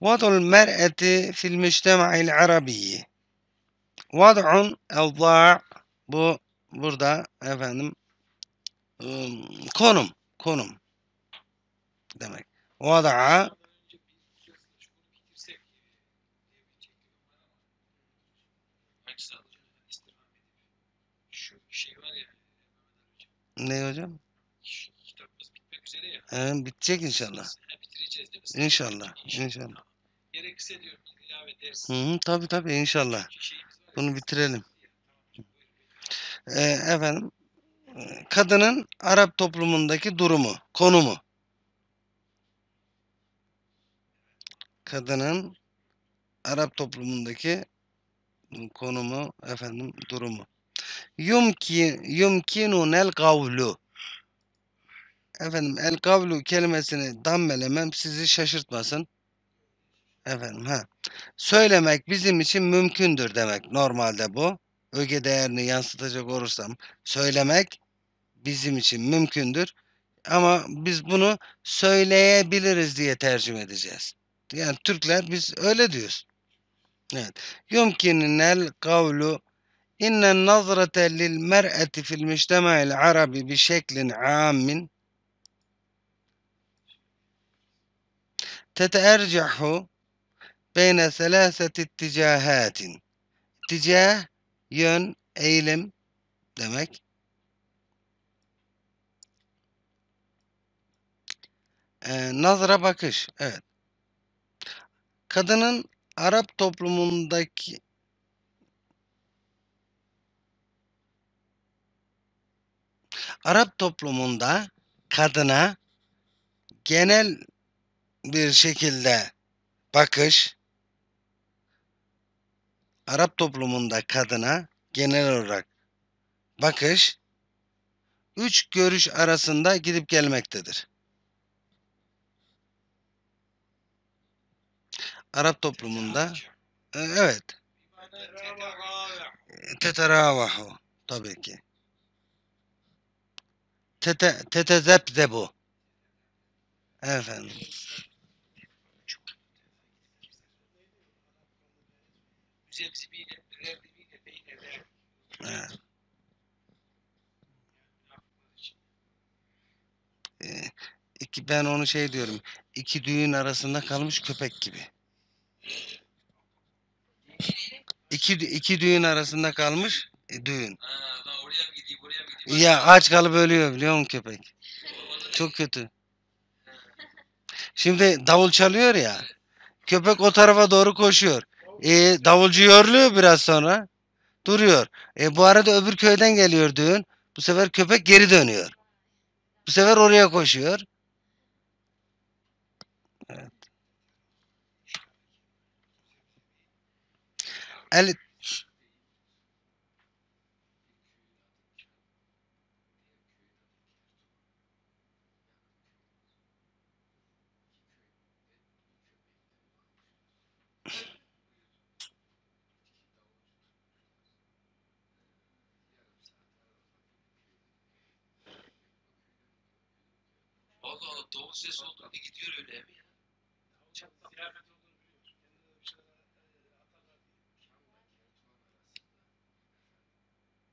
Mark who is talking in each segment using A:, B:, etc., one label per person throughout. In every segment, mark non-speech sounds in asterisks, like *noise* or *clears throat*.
A: وضع المرأة fil المجتمع العربي وضع الضاع bu burada efendim ıı, konum konum demek. Vada'a Ne hocam? Kitabımız bitmek üzere ya. Ee, bitecek inşallah. Bitireceğiz değil mi? İnşallah. İnşallah. Gerekirse diyorum ilave ederiz. Hı hı, tabii tabii inşallah. Bunu bitirelim. Ee, efendim e, kadının Arap toplumundaki durumu, konumu. Kadının Arap toplumundaki konumu, efendim durumu. Yumkin, yumkinunel gavlu. Efendim el gavlu kelimesini dammelemem sizi şaşırtmasın. Efendim ha. Söylemek bizim için mümkündür demek normalde bu. Öge değerini yansıtacak olursam söylemek bizim için mümkündür. Ama biz bunu söyleyebiliriz diye tercüme edeceğiz. Yani Türkler biz öyle diyoruz. Evet. Yumkininel kavlu innen nazrete lil mer'eti fil müştema'il arabi bi şeklin amin tetercahu beyne selâseti itticahatin. İtticah, yön, eğilim demek. Ee, nazara bakış, evet. Kadının Arap toplumundaki Arap toplumunda kadına genel bir şekilde bakış Arap toplumunda kadına genel olarak bakış üç görüş arasında gidip gelmektedir. Arap toplumunda e, evet teteravahu tabii ki. Tete, bu Efendim. cebzibiyle, reddibiyle beyne verdik. Ee, ben onu şey diyorum. iki düğün arasında kalmış köpek gibi. İki, iki düğün arasında kalmış e, düğün. Ha, oraya mı gideyim, buraya mı gideyim? Ya aç kalıp ölüyor biliyor musun köpek? Çok kötü. Şimdi davul çalıyor ya. Köpek o tarafa doğru koşuyor. E, davulcu yoruluyor biraz sonra. Duruyor. E, bu arada öbür köyden geliyor düğün. Bu sefer köpek geri dönüyor. Bu sefer oraya koşuyor. Evet. Yok davul sesi oldu diye gidiyor öyle evi ya. Çok ziyafet olduğunu biliyoruz. Kendine bir şeyler atarlar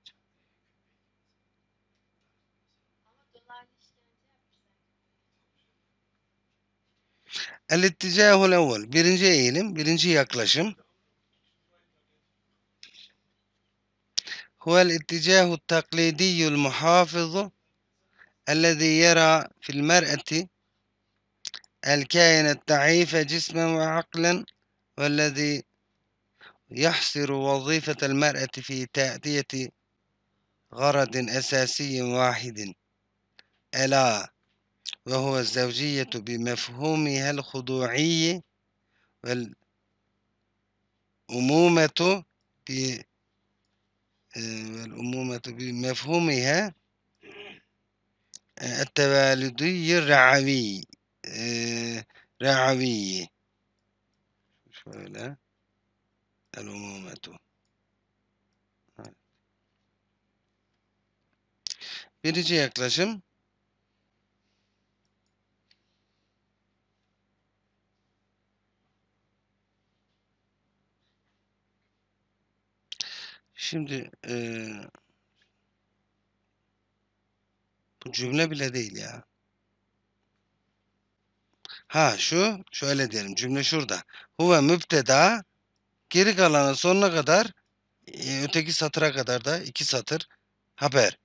A: diye. Ama El-itticahul evvel. Birinci eğilim, birinci yaklaşım. Huvel itticahu taklidiyyul muhafizu الذي يرى في المرأة الكائن الضعيف جسما وعقلا والذي يحصر وظيفة المرأة في تأدية غرض أساسي واحد ألا وهو الزوجية بمفهومها الخضوعي والأمومة آه، بمفهومها Ettevelidiyyi Re'avi ee, Re'avi şöyle El Birinci yaklaşım Şimdi eee bu cümle bile değil ya. Ha şu şöyle diyelim cümle şurada. Huve mübteda geri kalanı sonuna kadar e, öteki satıra kadar da iki satır haber.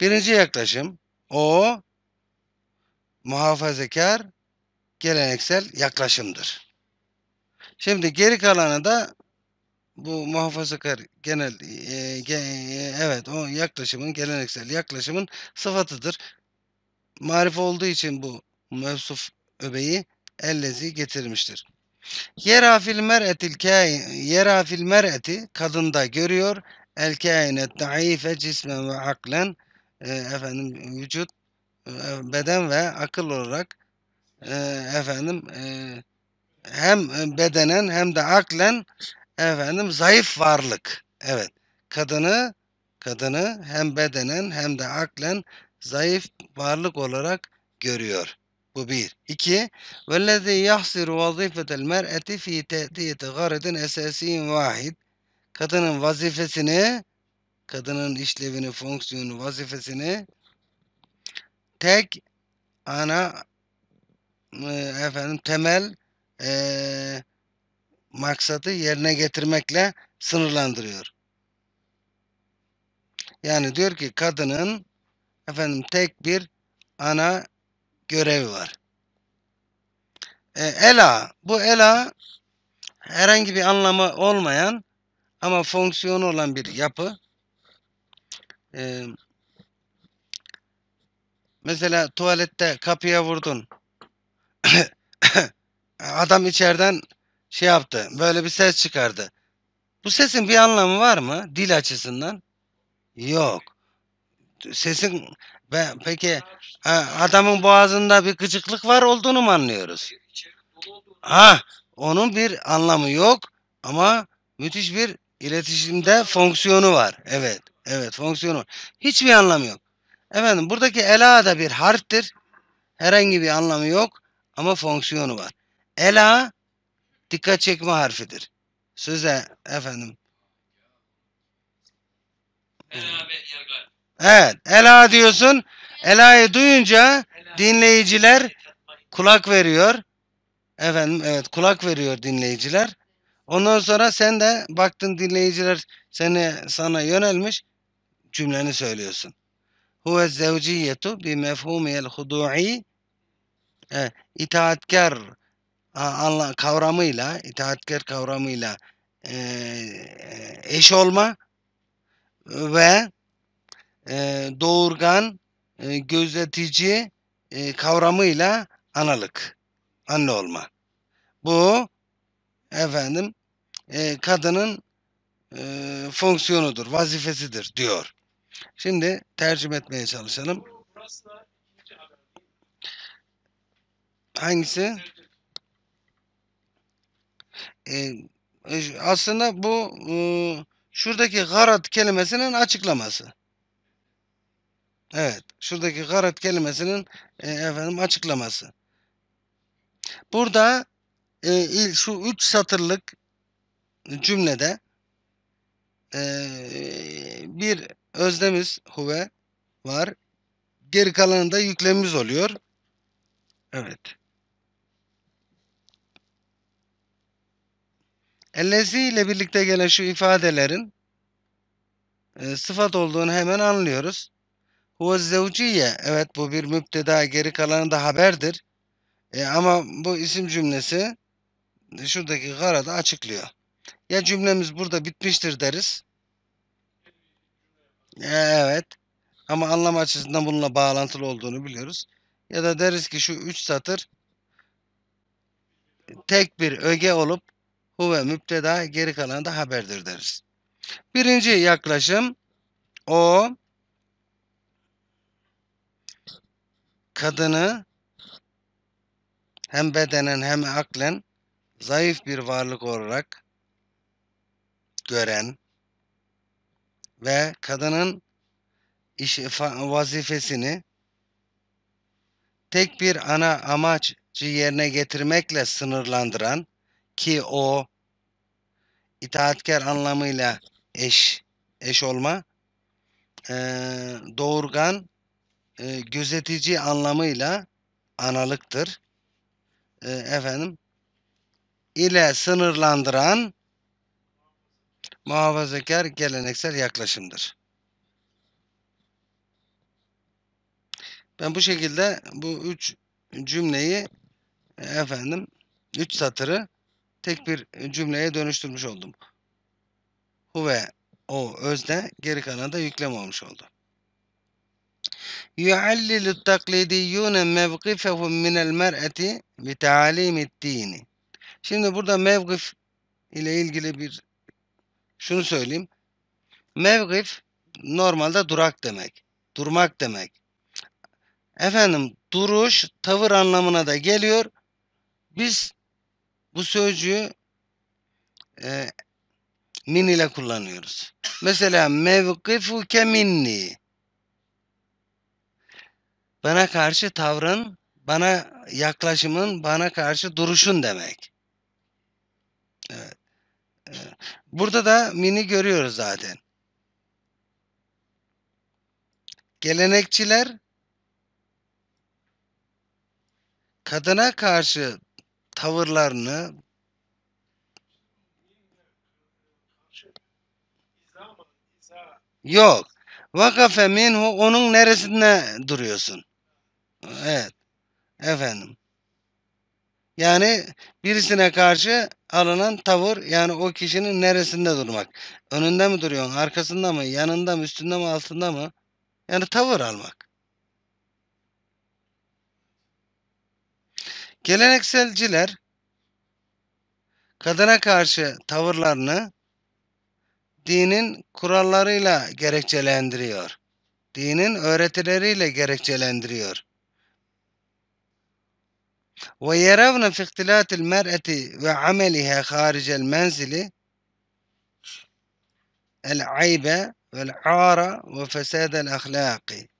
A: Birinci yaklaşım o muhafazakar geleneksel yaklaşımdır. Şimdi geri kalanı da bu muhafazakar genel e, ge, e, evet o yaklaşımın geleneksel yaklaşımın sıfatıdır. Marif olduğu için bu mevsuf öbeyi ellezi getirmiştir. yerafil fil mer'etil yera fil mer'eti kadında görüyor el kainet daife cismen ve aklen e, efendim vücut e, beden ve akıl olarak e, efendim e, hem bedenen hem de aklen Efendim zayıf varlık. Evet. Kadını kadını hem bedenen hem de aklen zayıf varlık olarak görüyor. Bu bir. İki. وَالَّذ۪ي يَحْصِرُ وَظِيفَةَ الْمَرْأَةِ ف۪ي تَأْتِيَةِ غَرَدٍ اَسَاس۪ي vahid. Kadının vazifesini, kadının işlevini, fonksiyonu, vazifesini tek ana ıı, efendim temel e, maksadı yerine getirmekle sınırlandırıyor. Yani diyor ki kadının efendim tek bir ana görevi var. E, ela, bu ela herhangi bir anlamı olmayan ama fonksiyonu olan bir yapı. E, mesela tuvalette kapıya vurdun. *coughs* Adam içeriden şey yaptı. Böyle bir ses çıkardı. Bu sesin bir anlamı var mı dil açısından? Yok. Sesin be, peki adamın boğazında bir gıcıklık var olduğunu mu anlıyoruz? Ha, onun bir anlamı yok ama müthiş bir iletişimde fonksiyonu var. Evet, evet fonksiyonu. Var. Hiçbir anlamı yok. Efendim buradaki ela da bir harftir. Herhangi bir anlamı yok ama fonksiyonu var. Ela dikkat çekme harfidir. Söze efendim. Evet. Ela diyorsun. Ela'yı duyunca dinleyiciler kulak veriyor. Efendim evet kulak veriyor dinleyiciler. Ondan sonra sen de baktın dinleyiciler seni sana yönelmiş cümleni söylüyorsun. Huve zevciyetu bi mefhumiyel hudu'i itaatkar Allah kavramıyla, itaatkar kavramıyla e, eş olma ve doğurgan, gözetici kavramıyla analık, anne olma. Bu efendim kadının fonksiyonudur, vazifesidir diyor. Şimdi tercüme etmeye çalışalım. Hangisi? Ee, e, aslında bu e, şuradaki garat kelimesinin açıklaması. Evet, şuradaki garat kelimesinin e, efendim açıklaması. Burada e, şu üç satırlık cümlede e, bir özlemiz huve var. Geri kalanında yüklemimiz oluyor. Evet. Ellezi ile birlikte gelen şu ifadelerin e, sıfat olduğunu hemen anlıyoruz. Huve zevciye. Evet bu bir müpteda geri kalanı da haberdir. E, ama bu isim cümlesi e, şuradaki garada açıklıyor. Ya cümlemiz burada bitmiştir deriz. E, evet. Ama anlam açısından bununla bağlantılı olduğunu biliyoruz. Ya da deriz ki şu üç satır tek bir öge olup huve müpteda geri kalan da haberdir deriz. Birinci yaklaşım o kadını hem bedenen hem aklen zayıf bir varlık olarak gören ve kadının iş vazifesini tek bir ana amaç yerine getirmekle sınırlandıran ki o itaatkar anlamıyla eş eş olma, e, doğurgan, e, gözetici anlamıyla analıktır. E, efendim, ile sınırlandıran muhafazakar geleneksel yaklaşımdır. Ben bu şekilde bu üç cümleyi e, efendim üç satırı tek bir e, cümleye dönüştürmüş oldum. Hu ve o özne geri kalan da yüklem olmuş oldu. يُعَلِّلُ التَّقْلِدِيُّونَ مَوْقِفَهُمْ مِنَ الْمَرْأَةِ بِتَعَلِيمِ الدِّينِ Şimdi burada mevkif ile ilgili bir şunu söyleyeyim. Mevkif normalde durak demek. Durmak demek. Efendim duruş tavır anlamına da geliyor. Biz bu sözcüğü e, min ile kullanıyoruz. Mesela mevkifuke minni. Bana karşı tavrın, bana yaklaşımın, bana karşı duruşun demek. Evet. Burada da mini görüyoruz zaten. Gelenekçiler kadına karşı tavırlarını Yok. Vakafe minhu onun neresinde duruyorsun? Evet. Efendim. Yani birisine karşı alınan tavır yani o kişinin neresinde durmak. Önünde mi duruyorsun? Arkasında mı? Yanında mı? Üstünde mi? Altında mı? Yani tavır almak. Gelenekselciler kadına karşı tavırlarını dinin kurallarıyla gerekçelendiriyor. Dinin öğretileriyle gerekçelendiriyor. Ve yerevne fi ihtilatil mer'eti ve ameliha haricel menzili el aybe vel ara ve fesadel ahlaki.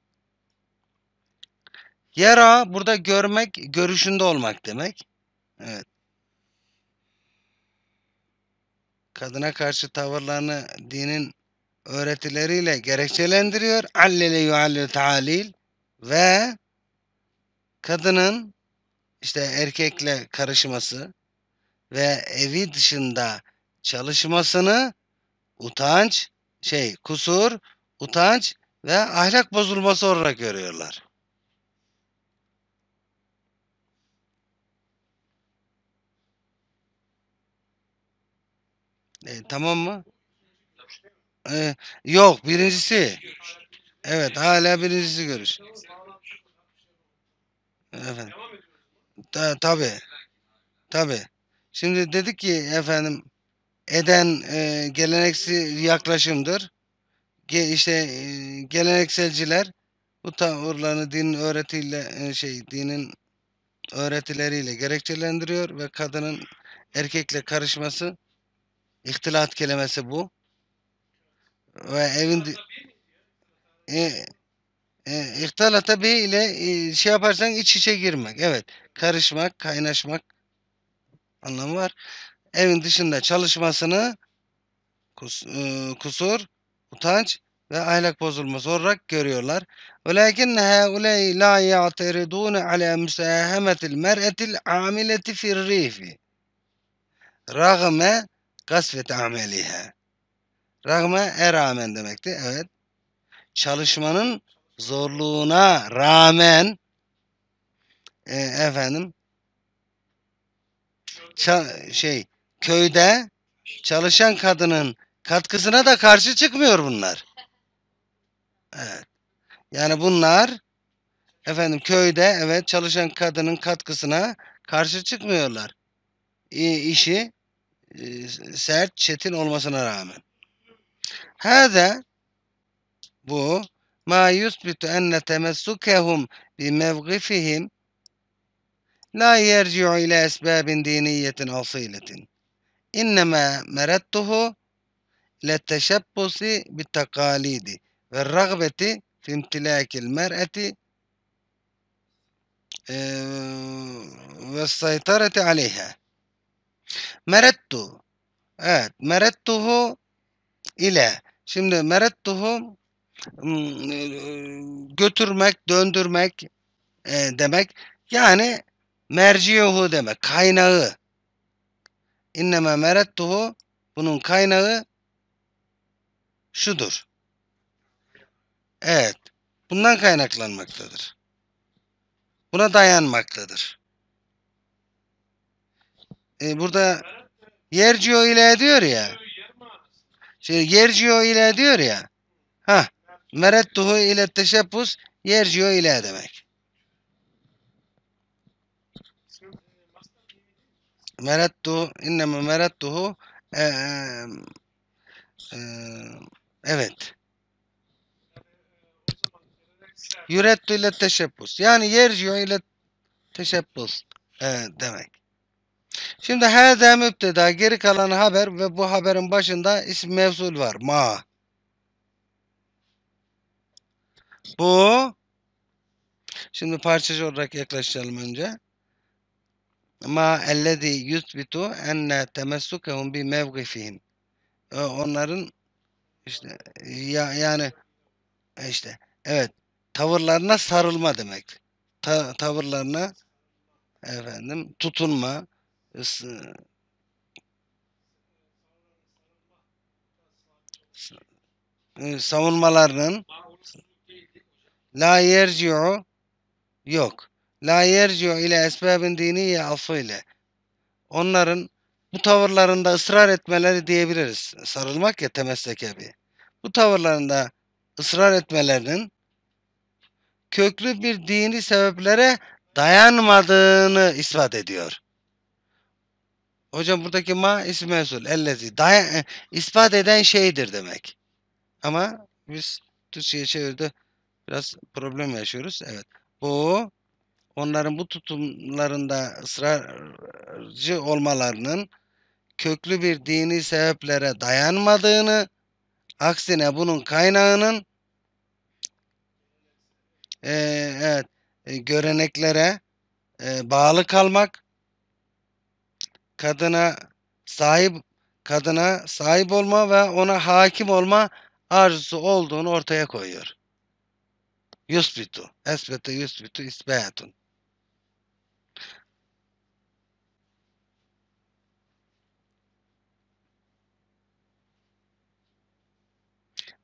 A: Yara burada görmek, görüşünde olmak demek. Evet. Kadına karşı tavırlarını dinin öğretileriyle gerekçelendiriyor. Allele yuallil ta'alil ve kadının işte erkekle karışması ve evi dışında çalışmasını utanç, şey, kusur, utanç ve ahlak bozulması olarak görüyorlar. E, tamam mı? E, yok birincisi. Evet hala birincisi görüş. Efendim. Tabi tabi. Şimdi dedik ki efendim eden e, geleneksi yaklaşımdır. Ge, işte e, gelenekselciler bu tavırlarını din öğretiyle e, şey dinin öğretileriyle gerekçelendiriyor ve kadının erkekle karışması İhtilat kelimesi bu. Ve evin e, e, ile e, şey yaparsan iç içe girmek. Evet. Karışmak, kaynaşmak anlamı var. Evin dışında çalışmasını e, kusur, utanç ve ahlak bozulması olarak görüyorlar. Velakin haulay la ya'tiridun ala musahametil mer'etil amileti firrifi. Rağme kasvet amelihe. Rağme e rağmen demekti. Evet. Çalışmanın zorluğuna rağmen e, efendim şey köyde çalışan kadının katkısına da karşı çıkmıyor bunlar. Evet. Yani bunlar efendim köyde evet çalışan kadının katkısına karşı çıkmıyorlar. E, işi e, sert, çetin olmasına rağmen. Hâzâ bu ma yusbitu enne temessukehum bi mevgifihim la yerci'u ila esbabin diniyetin asiletin. İnnemâ merettuhu letteşebbusi bitakalidi ve rağbeti fi imtilakil mer'eti e, ve saytareti aleyha. Merettu. Evet. Merettuhu ile. Şimdi merettuhu hmm, e, götürmek, döndürmek e, demek. Yani merciyehu demek. Kaynağı. İnneme merettuhu bunun kaynağı şudur. Evet. Bundan kaynaklanmaktadır. Buna dayanmaktadır e, burada Yercio ile diyor ya. Şey, Yercio ile diyor ya. Ha. Merettuhu ile teşebbüs Yercio ile demek. Merettu inneme merettuhu e, e, e evet. Yürettu ile teşebbüs. Yani yercio ile teşebbüs e, demek. Şimdi hâzâ müpteda geri kalan haber ve bu haberin başında isim mevsul var. Ma. Bu Şimdi parçacı olarak yaklaşalım önce. Ma ellezî yusbitu enne temessukehum bi mevgifihim. Ee, onların işte ya, yani işte evet tavırlarına sarılma demek. Ta, tavırlarına efendim tutunma ısı e, savunmalarının la yerciu yok. La yerciu ile esbabın diniye affı ile onların bu tavırlarında ısrar etmeleri diyebiliriz. Sarılmak ya temesseke bir. Bu tavırlarında ısrar etmelerinin köklü bir dini sebeplere dayanmadığını ispat ediyor. Hocam buradaki ma ismezul mevsul. Ellezi. Dayan, e, ispat eden şeydir demek. Ama biz Türkçe'ye çevirdi. Biraz problem yaşıyoruz. Evet. Bu onların bu tutumlarında ısrarcı olmalarının köklü bir dini sebeplere dayanmadığını aksine bunun kaynağının e, evet, e, göreneklere e, bağlı kalmak kadına sahip kadına sahip olma ve ona hakim olma arzusu olduğunu ortaya koyuyor. Yusbitu. Esbete yusbitu isbeyatun.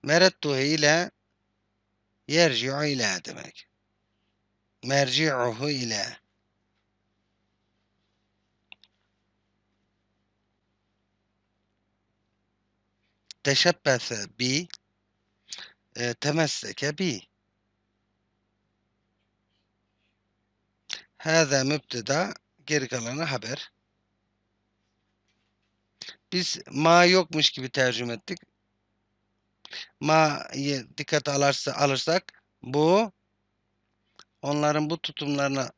A: Merettuhu ile yerci'u ile demek. Merci'uhu ile. teşebbese bi e, temesseke bi Hâzâ müpteda geri kalanı haber. Biz ma yokmuş gibi tercüme ettik. Ma'yı dikkat alarsa alırsak bu onların bu tutumlarına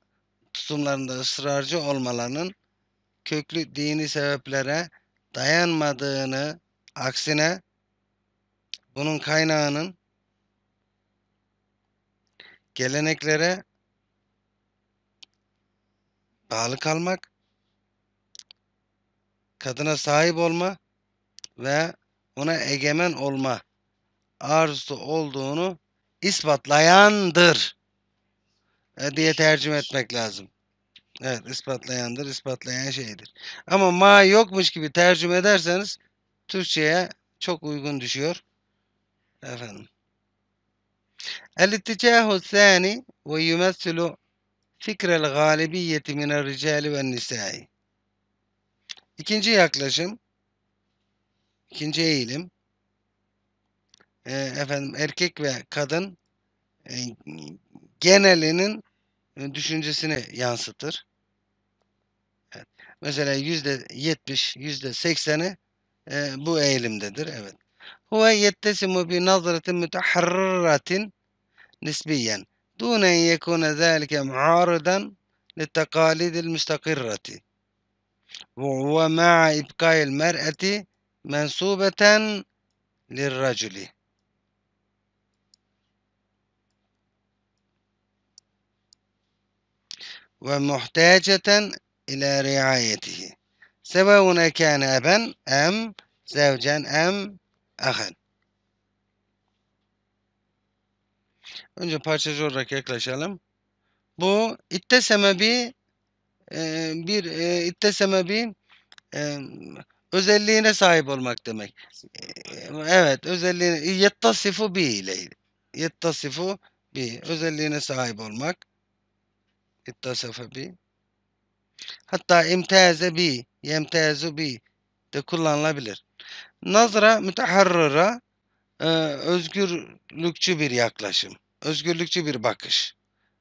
A: tutumlarında ısrarcı olmalarının köklü dini sebeplere dayanmadığını Aksine bunun kaynağının geleneklere bağlı kalmak, kadına sahip olma ve ona egemen olma arzusu olduğunu ispatlayandır e, diye tercüme etmek lazım. Evet ispatlayandır, ispatlayan şeydir. Ama ma yokmuş gibi tercüme ederseniz Türkçe'ye çok uygun düşüyor. Efendim. الاتجاه الثاني ويمثل فكر الغالبية من ve والنساء. İkinci yaklaşım, ikinci eğilim, e, efendim erkek ve kadın e, genelinin e, düşüncesini yansıtır. Evet. Mesela yüzde yetmiş, yüzde sekseni bu eğilimdedir, evet. Huve yettesimu bi nazratin müteharratin nisbiyen. Dune en yekune zâlike muaridan littekalidil müstakirrati. Ve ma'a ibkayil mer'eti mensubeten lirraculi. ومحتاجة إلى رعايته Sevaun ekâne eben em zevcen em ahen. Önce parçacı olarak yaklaşalım. Bu itteseme bir e, bir e, itteseme bir e, özelliğine sahip olmak demek. E, evet, özelliğine yettasifu bi ile yettasifu bi özelliğine sahip olmak. Yettasifu bi Hatta imtiaze bi, yemteazu bi de kullanılabilir. Nazra müteharrıra e, özgürlükçü bir yaklaşım. Özgürlükçü bir bakış.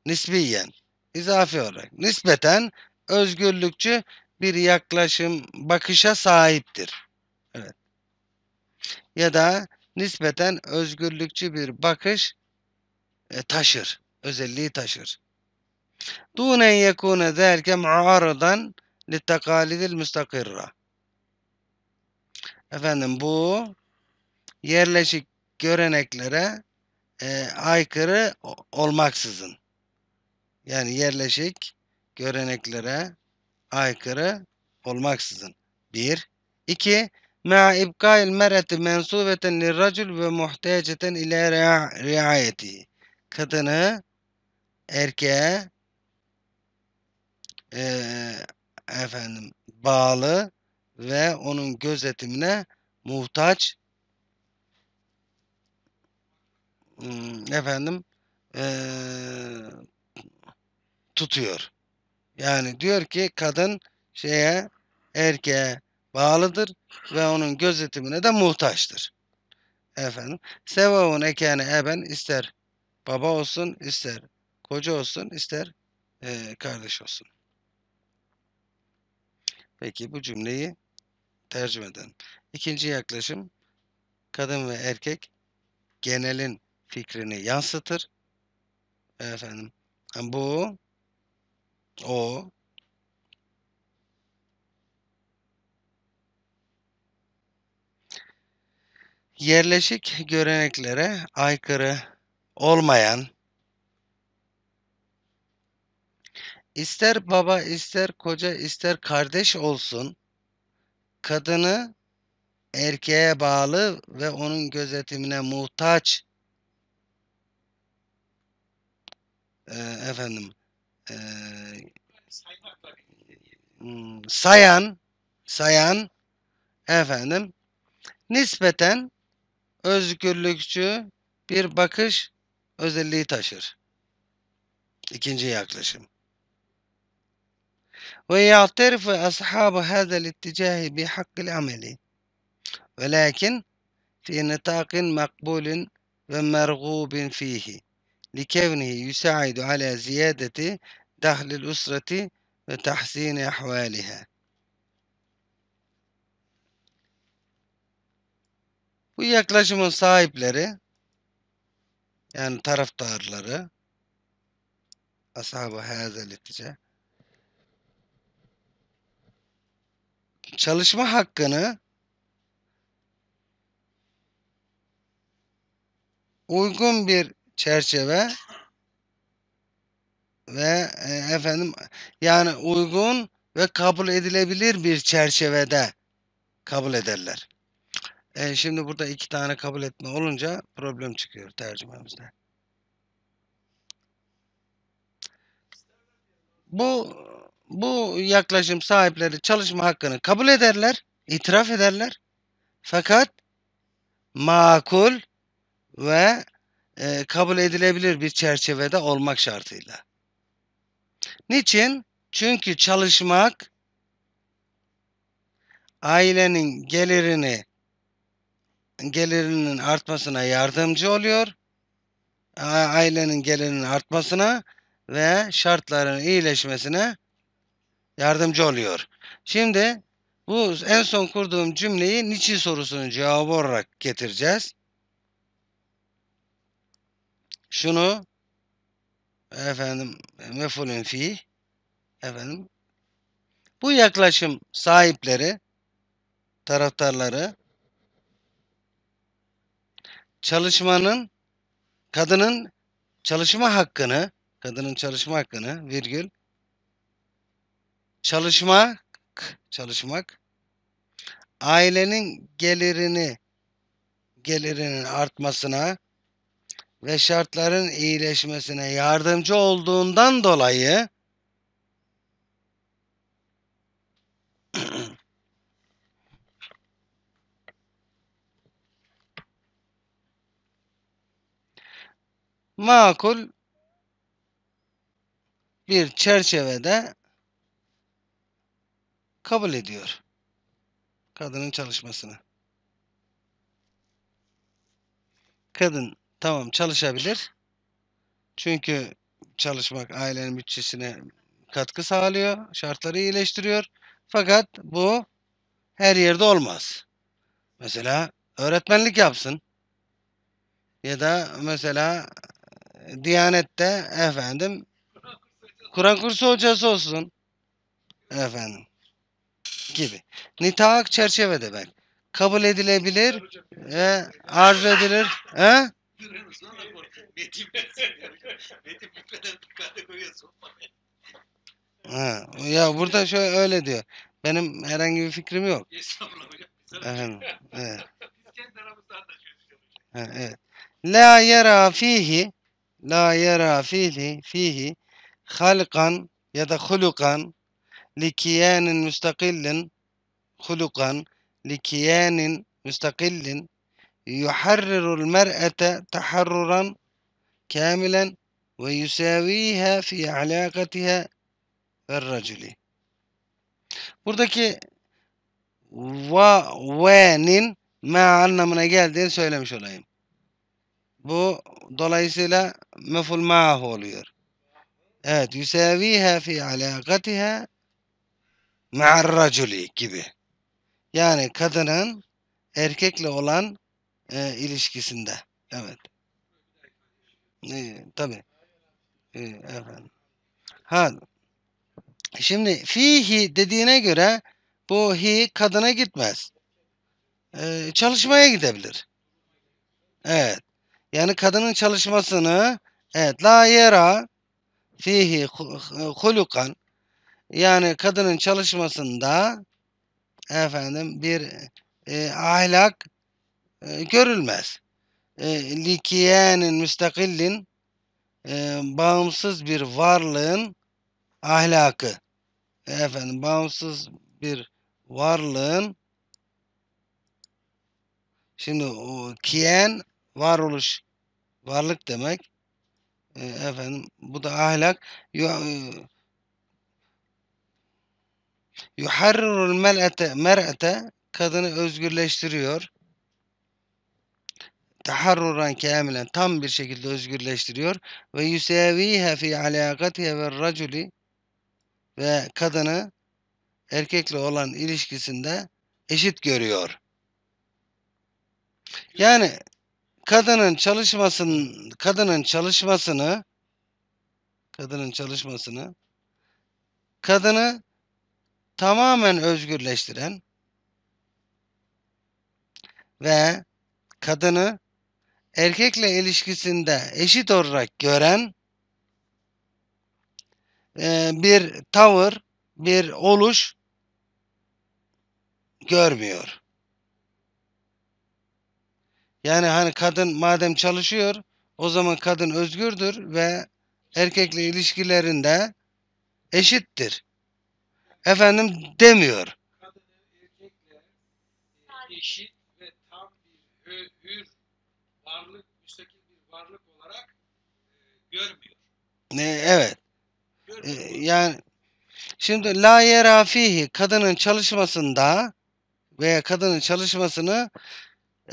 A: Nisbiyen, izafi olarak. Nispeten özgürlükçü bir yaklaşım, bakışa sahiptir. Evet. Ya da nispeten özgürlükçü bir bakış e, taşır. Özelliği taşır. دون أن يكون ذلك معارضا للتقاليد müstakirra. Efendim bu yerleşik göreneklere e, aykırı olmaksızın. Yani yerleşik göreneklere aykırı olmaksızın. Bir. İki. Ma'a ibkail mereti mensubeten lirracül ve muhtaceten ile riayeti. Kadını erkeğe e, efendim bağlı ve onun gözetimine muhtaç efendim e, tutuyor. Yani diyor ki kadın şeye erkeğe bağlıdır ve onun gözetimine de muhtaçtır. Efendim, sevavun ekane eben ister baba olsun, ister koca olsun, ister e, kardeş olsun. Peki bu cümleyi tercüme edelim. İkinci yaklaşım kadın ve erkek genelin fikrini yansıtır. Efendim bu o yerleşik göreneklere aykırı olmayan İster baba, ister koca, ister kardeş olsun, kadını erkeğe bağlı ve onun gözetimine muhtaç e, efendim e, hmm, sayan sayan efendim nispeten özgürlükçü bir bakış özelliği taşır. İkinci yaklaşım. ويعترف أصحاب هذا الاتجاه بحق العمل ولكن في نطاق مقبول ومرغوب فيه لكونه يساعد على زيادة دخل الأسرة وتحسين أحوالها Bu yaklaşımın sahipleri yani taraftarları ashabı ı hazel çalışma hakkını uygun bir çerçeve ve e, efendim yani uygun ve kabul edilebilir bir çerçevede kabul ederler. E, şimdi burada iki tane kabul etme olunca problem çıkıyor tercümemizde. Bu bu yaklaşım sahipleri çalışma hakkını kabul ederler, itiraf ederler. Fakat makul ve e, kabul edilebilir bir çerçevede olmak şartıyla. Niçin? Çünkü çalışmak ailenin gelirini gelirinin artmasına yardımcı oluyor. Ailenin gelirinin artmasına ve şartların iyileşmesine yardımcı oluyor. Şimdi bu en son kurduğum cümleyi niçin sorusunun cevabı olarak getireceğiz. Şunu efendim mefulün fi efendim bu yaklaşım sahipleri taraftarları çalışmanın kadının çalışma hakkını kadının çalışma hakkını virgül Çalışmak, çalışmak ailenin gelirini gelirinin artmasına ve şartların iyileşmesine yardımcı olduğundan dolayı *clears throat* makul bir çerçevede kabul ediyor kadının çalışmasını. Kadın tamam çalışabilir. Çünkü çalışmak ailenin bütçesine katkı sağlıyor, şartları iyileştiriyor. Fakat bu her yerde olmaz. Mesela öğretmenlik yapsın. Ya da mesela e, Diyanet'te efendim Kur'an kursu hocası olsun. Efendim gibi. Nitahak çerçeve demek. Kabul edilebilir, e, arzu edilir. He? Ha, ya burada şöyle öyle diyor. Benim herhangi bir fikrim yok. Efendim, evet. Ha, La yera fihi la yera fihi fihi halkan ya da hulukan لكيان مستقل خلقا لكيان مستقل يحرر المرأة تحررا كاملا ve fi alakatiha ve racili. Buradaki va ve'nin ma anlamına geldiğini söylemiş olayım. Bu dolayısıyla meful ma'ahu oluyor. Evet, yusaviha fi alakatiha me'arraculi gibi. Yani kadının erkekle olan e, ilişkisinde. Evet. E, tabii. E, efendim. Ha. Şimdi fihi dediğine göre bu hi kadına gitmez. E, çalışmaya gidebilir. Evet. Yani kadının çalışmasını evet la yera fihi e, hulukan yani kadının çalışmasında efendim bir e, ahlak e, görülmez. E, likiyenin müstakillin e, bağımsız bir varlığın ahlakı. efendim bağımsız bir varlığın şimdi o, kiyen varoluş varlık demek. E, efendim bu da ahlak. Yo, e, Yuharrirul mel'ete mer'ete kadını özgürleştiriyor. Taharruran kamilen tam bir şekilde özgürleştiriyor ve yusaviha fi alaqatiha ve raculi ve kadını erkekle olan ilişkisinde eşit görüyor. Yani kadının çalışmasın, kadının çalışmasını kadının çalışmasını kadını tamamen özgürleştiren ve kadını erkekle ilişkisinde eşit olarak gören e, bir tavır, bir oluş görmüyor. Yani hani kadın madem çalışıyor, o zaman kadın özgürdür ve erkekle ilişkilerinde eşittir efendim demiyor. Kadın eşit ve tam bir hür, varlık, müstakil bir varlık olarak e, görmüyor. evet. E, yani şimdi la yerafihi kadının çalışmasında veya kadının çalışmasını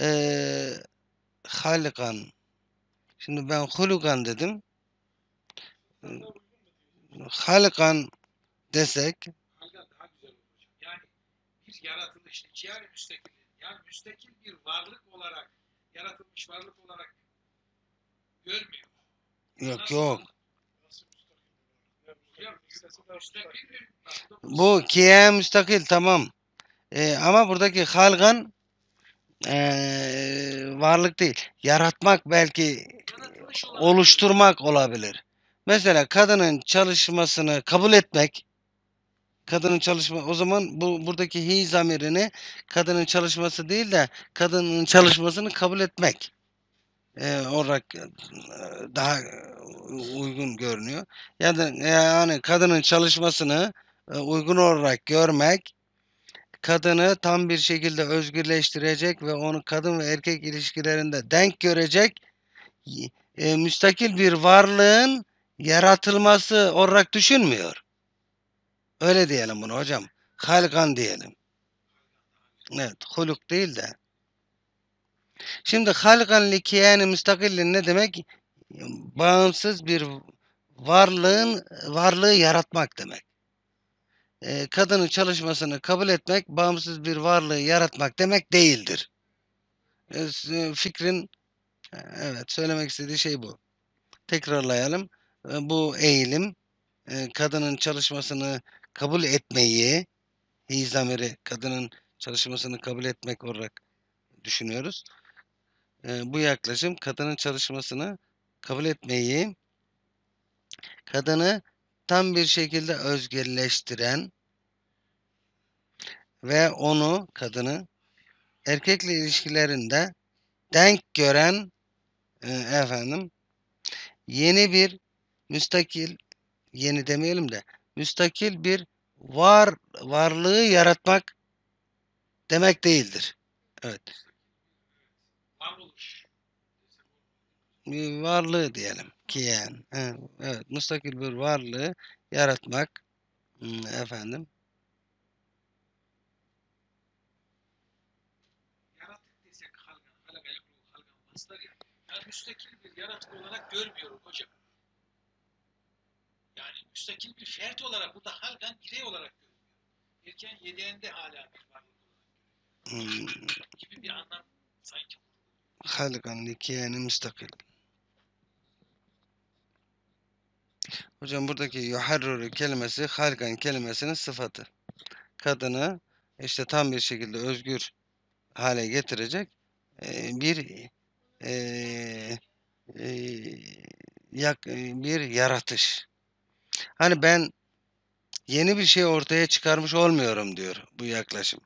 A: e, halikan şimdi ben hulukan dedim halikan desek biz yaratılış yani müstakil yani müstakil bir varlık olarak yaratılmış varlık olarak görmüyor. Yok Nasıl? yok. Bu kiye müstakil tamam. Ee, ama buradaki halgan e, varlık değil. Yaratmak belki oluşturmak olabilir. Mesela kadının çalışmasını kabul etmek kadının çalışma o zaman bu buradaki hi zamirini kadının çalışması değil de kadının çalışmasını kabul etmek e, olarak e, daha uygun görünüyor. Yani yani kadının çalışmasını e, uygun olarak görmek kadını tam bir şekilde özgürleştirecek ve onu kadın ve erkek ilişkilerinde denk görecek e, müstakil bir varlığın yaratılması olarak düşünmüyor. Öyle diyelim bunu hocam. Halkan diyelim. Evet, huluk değil de. Şimdi halkan likiyani müstakillin ne demek? Bağımsız bir varlığın varlığı yaratmak demek. E, kadının çalışmasını kabul etmek bağımsız bir varlığı yaratmak demek değildir. E, fikrin evet söylemek istediği şey bu. Tekrarlayalım. E, bu eğilim e, kadının çalışmasını kabul etmeyi he kadının çalışmasını kabul etmek olarak düşünüyoruz. E, bu yaklaşım kadının çalışmasını kabul etmeyi kadını tam bir şekilde özgürleştiren ve onu kadını erkekle ilişkilerinde denk gören e, efendim yeni bir müstakil yeni demeyelim de müstakil bir var varlığı yaratmak demek değildir. Evet. Bir varlığı diyelim ki yani. Evet, müstakil bir varlığı yaratmak hmm, efendim müstakil bir yaratık olarak görmüyorum hocam müstakil bir fert olarak burada halden birey olarak görünüyor. Erken yediğinde hala bir varlık olarak Gibi bir anlam sanki. Halkan likiyeni müstakil. Hocam buradaki yuharruru kelimesi halkan kelimesinin sıfatı. Kadını işte tam bir şekilde özgür hale getirecek e, bir e, e, bir yaratış. Hani ben yeni bir şey ortaya çıkarmış olmuyorum diyor bu yaklaşım.